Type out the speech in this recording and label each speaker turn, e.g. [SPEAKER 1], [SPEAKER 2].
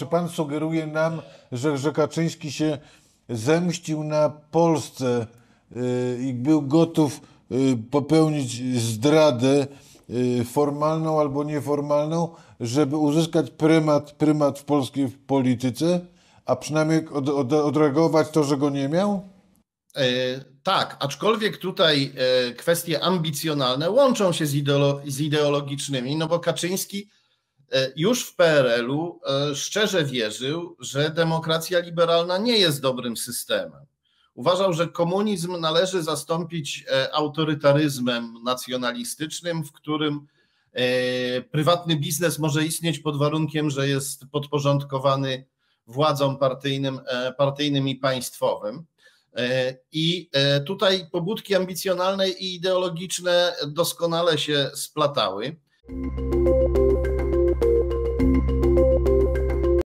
[SPEAKER 1] Czy pan sugeruje nam, że, że Kaczyński się zemścił na Polsce y, i był gotów y, popełnić zdradę y, formalną albo nieformalną, żeby uzyskać prymat, prymat w polskiej polityce, a przynajmniej od, od, odreagować to, że go nie miał?
[SPEAKER 2] E, tak, aczkolwiek tutaj e, kwestie ambicjonalne łączą się z, ideolo z ideologicznymi, no bo Kaczyński E, już w PRL-u e, szczerze wierzył, że demokracja liberalna nie jest dobrym systemem. Uważał, że komunizm należy zastąpić e, autorytaryzmem nacjonalistycznym, w którym prywatny biznes może istnieć pod warunkiem, że jest podporządkowany władzom partyjnym, partyjnym i państwowym. I tutaj pobudki ambicjonalne i ideologiczne doskonale się splatały.